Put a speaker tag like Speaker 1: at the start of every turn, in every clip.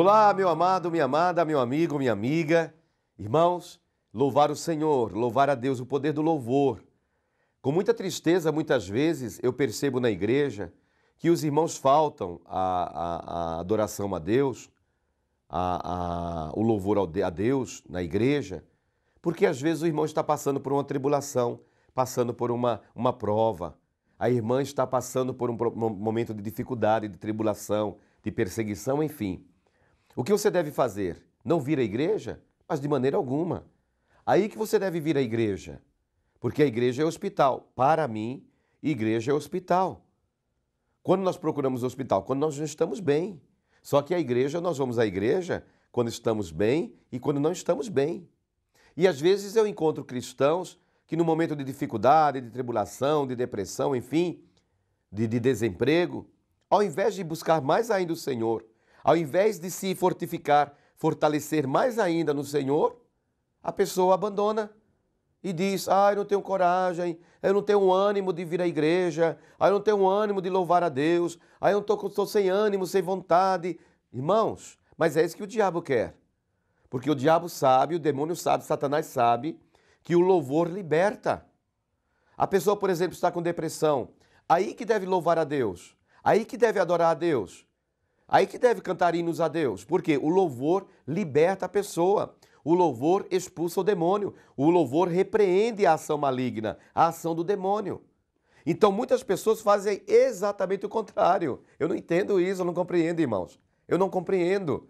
Speaker 1: Olá, meu amado, minha amada, meu amigo, minha amiga. Irmãos, louvar o Senhor, louvar a Deus, o poder do louvor. Com muita tristeza, muitas vezes, eu percebo na igreja que os irmãos faltam a, a, a adoração a Deus, a, o louvor a Deus na igreja, porque às vezes o irmão está passando por uma tribulação, passando por uma, uma prova, a irmã está passando por um momento de dificuldade, de tribulação, de perseguição, enfim. O que você deve fazer? Não vir à igreja? Mas de maneira alguma. Aí que você deve vir à igreja. Porque a igreja é hospital. Para mim, igreja é hospital. Quando nós procuramos hospital? Quando nós não estamos bem. Só que a igreja, nós vamos à igreja quando estamos bem e quando não estamos bem. E às vezes eu encontro cristãos que no momento de dificuldade, de tribulação, de depressão, enfim, de, de desemprego, ao invés de buscar mais ainda o Senhor, ao invés de se fortificar, fortalecer mais ainda no Senhor, a pessoa abandona e diz: Ah, eu não tenho coragem, eu não tenho ânimo de vir à igreja, ah, eu não tenho ânimo de louvar a Deus, ah, eu estou sem ânimo, sem vontade. Irmãos, mas é isso que o diabo quer. Porque o diabo sabe, o demônio sabe, Satanás sabe que o louvor liberta. A pessoa, por exemplo, está com depressão. Aí que deve louvar a Deus. Aí que deve adorar a Deus. Aí que deve cantar hinos a Deus, porque o louvor liberta a pessoa. O louvor expulsa o demônio. O louvor repreende a ação maligna, a ação do demônio. Então muitas pessoas fazem exatamente o contrário. Eu não entendo isso, eu não compreendo, irmãos. Eu não compreendo.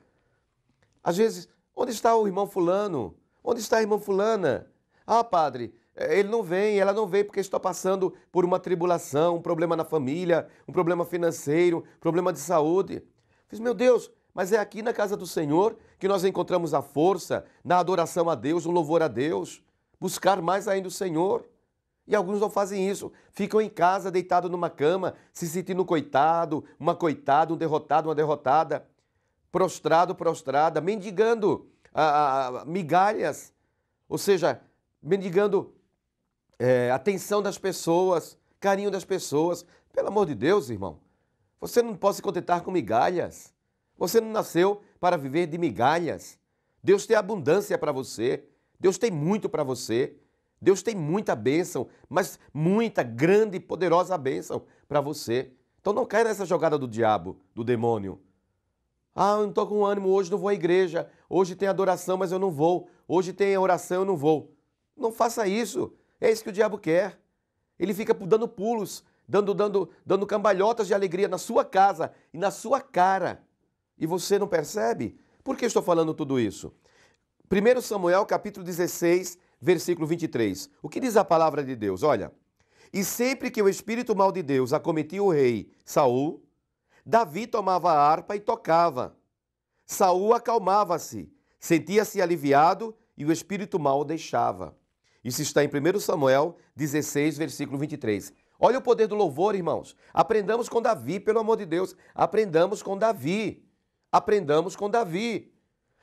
Speaker 1: Às vezes, onde está o irmão Fulano? Onde está a irmã Fulana? Ah, padre, ele não vem, ela não vem porque está passando por uma tribulação, um problema na família, um problema financeiro, um problema de saúde. Fiz, meu Deus, mas é aqui na casa do Senhor que nós encontramos a força, na adoração a Deus, no louvor a Deus, buscar mais ainda o Senhor. E alguns não fazem isso, ficam em casa deitado numa cama, se sentindo coitado, uma coitada, um derrotado, uma derrotada, prostrado, prostrada, mendigando a, a, migalhas, ou seja, mendigando é, atenção das pessoas, carinho das pessoas. Pelo amor de Deus, irmão, você não pode se contentar com migalhas. Você não nasceu para viver de migalhas. Deus tem abundância para você. Deus tem muito para você. Deus tem muita bênção, mas muita grande e poderosa bênção para você. Então não caia nessa jogada do diabo, do demônio. Ah, eu não estou com ânimo, hoje não vou à igreja. Hoje tem adoração, mas eu não vou. Hoje tem oração, eu não vou. Não faça isso. É isso que o diabo quer. Ele fica dando pulos dando, dando, dando cambalhotas de alegria na sua casa e na sua cara. E você não percebe? Por que estou falando tudo isso? 1 Samuel capítulo 16, versículo 23. O que diz a palavra de Deus? Olha, e sempre que o espírito mal de Deus acometia o rei Saul, Davi tomava a harpa e tocava. Saul acalmava-se, sentia-se aliviado e o espírito mal deixava. Isso está em 1 Samuel 16, versículo 23. Olha o poder do louvor, irmãos. Aprendamos com Davi, pelo amor de Deus. Aprendamos com Davi. Aprendamos com Davi.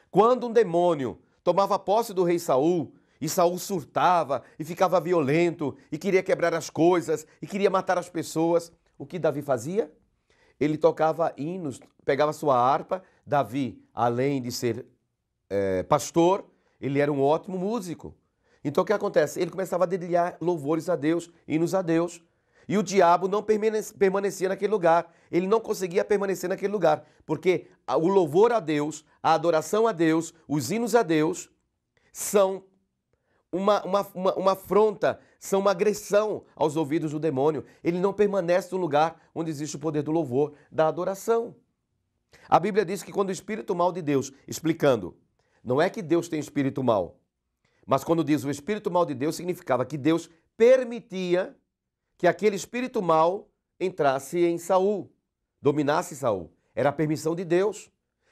Speaker 1: Quando um demônio tomava posse do rei Saul, e Saul surtava e ficava violento e queria quebrar as coisas e queria matar as pessoas, o que Davi fazia? Ele tocava hinos, pegava sua harpa. Davi, além de ser é, pastor, ele era um ótimo músico. Então o que acontece? Ele começava a dedilhar louvores a Deus, hinos a Deus. E o diabo não permanecia naquele lugar. Ele não conseguia permanecer naquele lugar. Porque o louvor a Deus, a adoração a Deus, os hinos a Deus são uma, uma, uma, uma afronta, são uma agressão aos ouvidos do demônio. Ele não permanece no lugar onde existe o poder do louvor, da adoração. A Bíblia diz que quando o espírito mal de Deus, explicando, não é que Deus tem espírito mal, mas quando diz o espírito mal de Deus, significava que Deus permitia que aquele espírito mal entrasse em Saul, dominasse Saul. Era a permissão de Deus.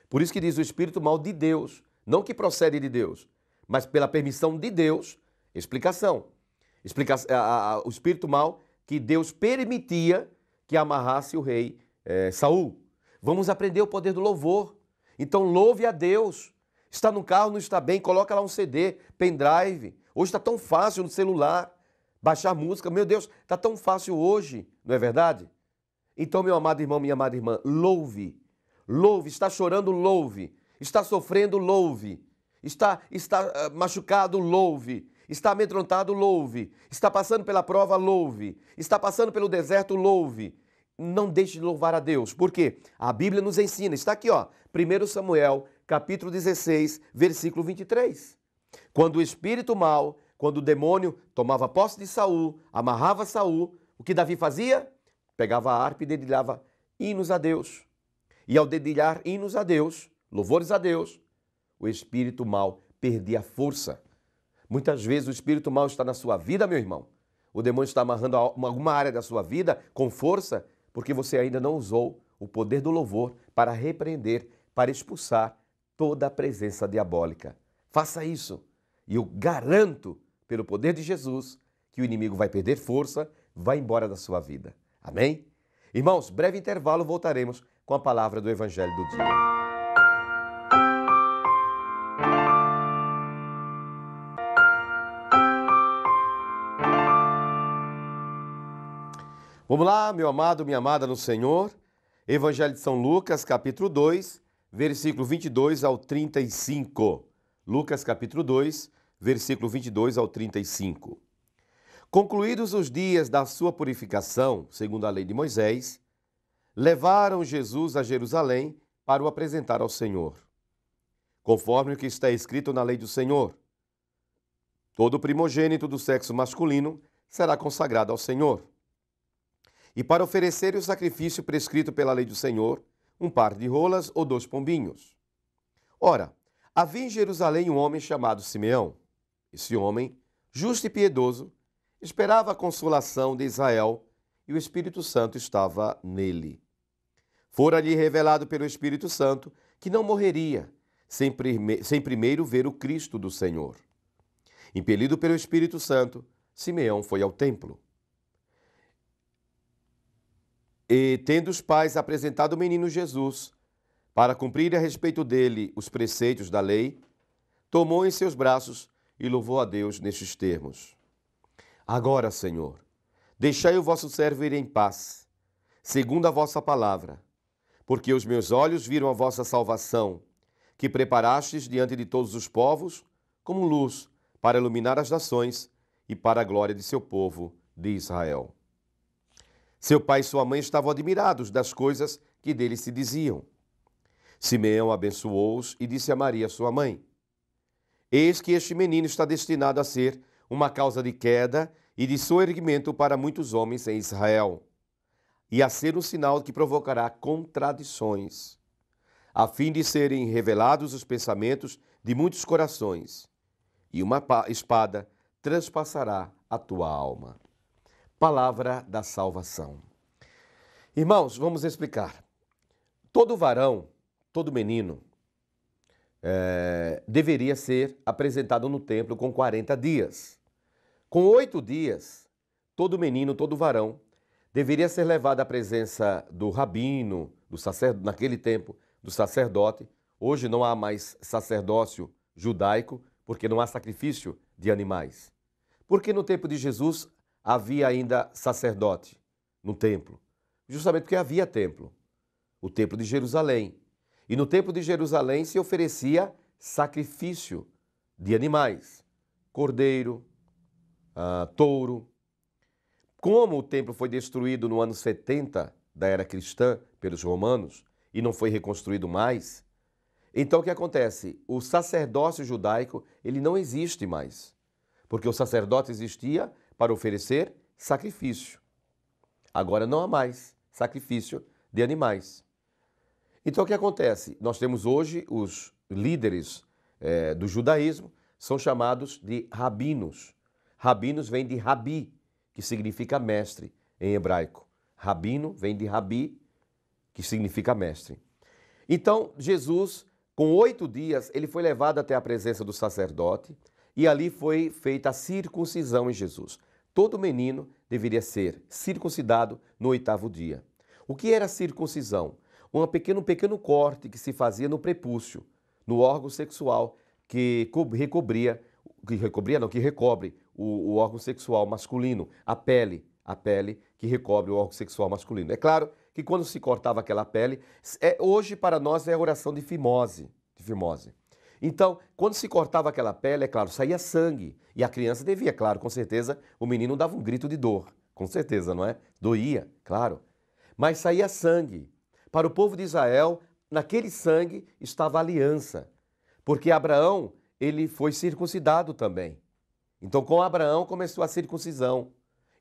Speaker 1: Por isso que diz o espírito mal de Deus, não que procede de Deus, mas pela permissão de Deus, explicação. Explica a, a, o espírito mal que Deus permitia que amarrasse o rei é, Saul. Vamos aprender o poder do louvor. Então louve a Deus. Está no carro, não está bem, coloca lá um CD, pendrive. Hoje está tão fácil no celular baixar música. Meu Deus, tá tão fácil hoje, não é verdade? Então, meu amado irmão, minha amada irmã, louve. Louve, está chorando, louve. Está sofrendo, louve. Está, está ah, machucado, louve. Está amedrontado, louve. Está passando pela prova, louve. Está passando pelo deserto, louve. Não deixe de louvar a Deus, porque a Bíblia nos ensina, está aqui, ó, 1 Samuel, capítulo 16, versículo 23. Quando o espírito mal quando o demônio tomava posse de Saul, amarrava Saul, o que Davi fazia? Pegava a harpa e dedilhava hinos a Deus. E ao dedilhar hinos a Deus, louvores a Deus, o espírito mal perdia a força. Muitas vezes o espírito mal está na sua vida, meu irmão. O demônio está amarrando alguma área da sua vida com força, porque você ainda não usou o poder do louvor para repreender, para expulsar toda a presença diabólica. Faça isso e eu garanto pelo poder de Jesus, que o inimigo vai perder força, vai embora da sua vida. Amém? Irmãos, breve intervalo, voltaremos com a palavra do Evangelho do Dia. Vamos lá, meu amado, minha amada no Senhor. Evangelho de São Lucas, capítulo 2, versículo 22 ao 35. Lucas, capítulo 2, versículo 22 ao 35. Concluídos os dias da sua purificação, segundo a lei de Moisés, levaram Jesus a Jerusalém para o apresentar ao Senhor. Conforme o que está escrito na lei do Senhor, todo primogênito do sexo masculino será consagrado ao Senhor. E para oferecer o sacrifício prescrito pela lei do Senhor, um par de rolas ou dois pombinhos. Ora, havia em Jerusalém um homem chamado Simeão esse homem, justo e piedoso, esperava a consolação de Israel e o Espírito Santo estava nele. Fora-lhe revelado pelo Espírito Santo que não morreria sem, prime sem primeiro ver o Cristo do Senhor. Impelido pelo Espírito Santo, Simeão foi ao templo. E, tendo os pais apresentado o menino Jesus, para cumprir a respeito dele os preceitos da lei, tomou em seus braços e louvou a Deus nestes termos: Agora, Senhor, deixai o vosso servo ir em paz, segundo a vossa palavra, porque os meus olhos viram a vossa salvação, que preparastes diante de todos os povos, como luz para iluminar as nações e para a glória de seu povo, de Israel. Seu pai e sua mãe estavam admirados das coisas que dele se diziam. Simeão abençoou-os e disse a Maria, sua mãe: Eis que este menino está destinado a ser uma causa de queda e de soerguimento para muitos homens em Israel, e a ser um sinal que provocará contradições, a fim de serem revelados os pensamentos de muitos corações, e uma espada transpassará a tua alma. Palavra da salvação. Irmãos, vamos explicar. Todo varão, todo menino, é, deveria ser apresentado no templo com 40 dias. Com oito dias, todo menino, todo varão, deveria ser levado à presença do rabino, do sacerdote, naquele tempo, do sacerdote. Hoje não há mais sacerdócio judaico, porque não há sacrifício de animais. Porque no tempo de Jesus havia ainda sacerdote no templo? Justamente porque havia templo. O templo de Jerusalém, e no Templo de Jerusalém se oferecia sacrifício de animais, cordeiro, uh, touro. Como o templo foi destruído no ano 70 da era cristã pelos romanos e não foi reconstruído mais, então o que acontece? O sacerdócio judaico, ele não existe mais. Porque o sacerdote existia para oferecer sacrifício. Agora não há mais sacrifício de animais. Então o que acontece? Nós temos hoje os líderes é, do judaísmo, são chamados de rabinos. Rabinos vem de rabi, que significa mestre em hebraico. Rabino vem de rabi, que significa mestre. Então Jesus, com oito dias, ele foi levado até a presença do sacerdote e ali foi feita a circuncisão em Jesus. Todo menino deveria ser circuncidado no oitavo dia. O que era circuncisão? um pequeno, pequeno corte que se fazia no prepúcio, no órgão sexual que recobria, que recobria não, que recobre o, o órgão sexual masculino, a pele, a pele que recobre o órgão sexual masculino. É claro que quando se cortava aquela pele, é, hoje para nós é a oração de fimose, de fimose. Então, quando se cortava aquela pele, é claro, saía sangue. E a criança devia, é claro, com certeza, o menino dava um grito de dor. Com certeza, não é? Doía, claro. Mas saía sangue. Para o povo de Israel, naquele sangue estava aliança, porque Abraão, ele foi circuncidado também. Então, com Abraão começou a circuncisão.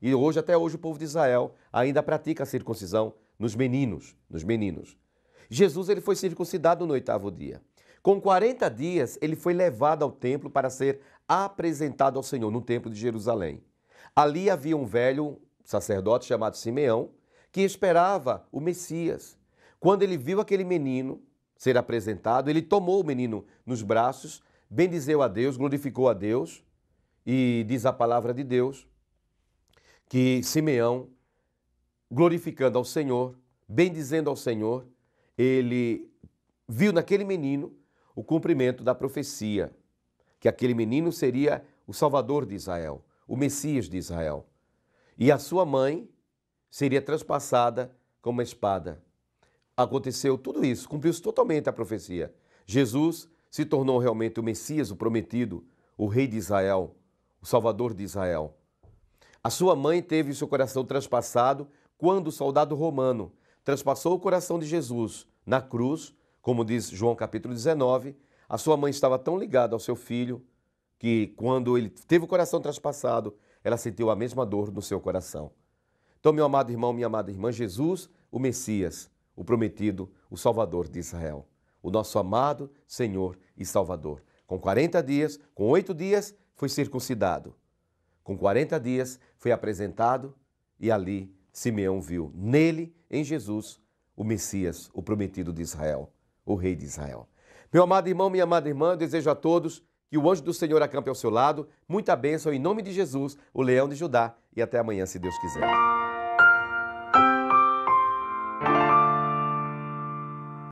Speaker 1: E hoje, até hoje, o povo de Israel ainda pratica a circuncisão nos meninos, nos meninos. Jesus ele foi circuncidado no oitavo dia. Com 40 dias, ele foi levado ao templo para ser apresentado ao Senhor, no templo de Jerusalém. Ali havia um velho sacerdote chamado Simeão, que esperava o Messias. Quando ele viu aquele menino ser apresentado, ele tomou o menino nos braços, bendizeu a Deus, glorificou a Deus, e diz a palavra de Deus que Simeão, glorificando ao Senhor, bendizendo ao Senhor, ele viu naquele menino o cumprimento da profecia, que aquele menino seria o Salvador de Israel, o Messias de Israel. E a sua mãe seria transpassada com uma espada aconteceu tudo isso, cumpriu-se totalmente a profecia. Jesus se tornou realmente o Messias, o prometido, o rei de Israel, o salvador de Israel. A sua mãe teve seu coração transpassado quando o soldado romano transpassou o coração de Jesus na cruz, como diz João capítulo 19. A sua mãe estava tão ligada ao seu filho que quando ele teve o coração transpassado, ela sentiu a mesma dor no seu coração. Então, meu amado irmão, minha amada irmã, Jesus, o Messias, o prometido, o Salvador de Israel, o nosso amado Senhor e Salvador. Com 40 dias, com oito dias, foi circuncidado. Com 40 dias, foi apresentado e ali Simeão viu nele, em Jesus, o Messias, o prometido de Israel, o Rei de Israel. Meu amado irmão, minha amada irmã, desejo a todos que o anjo do Senhor acampe ao seu lado. Muita bênção em nome de Jesus, o leão de Judá. E até amanhã, se Deus quiser.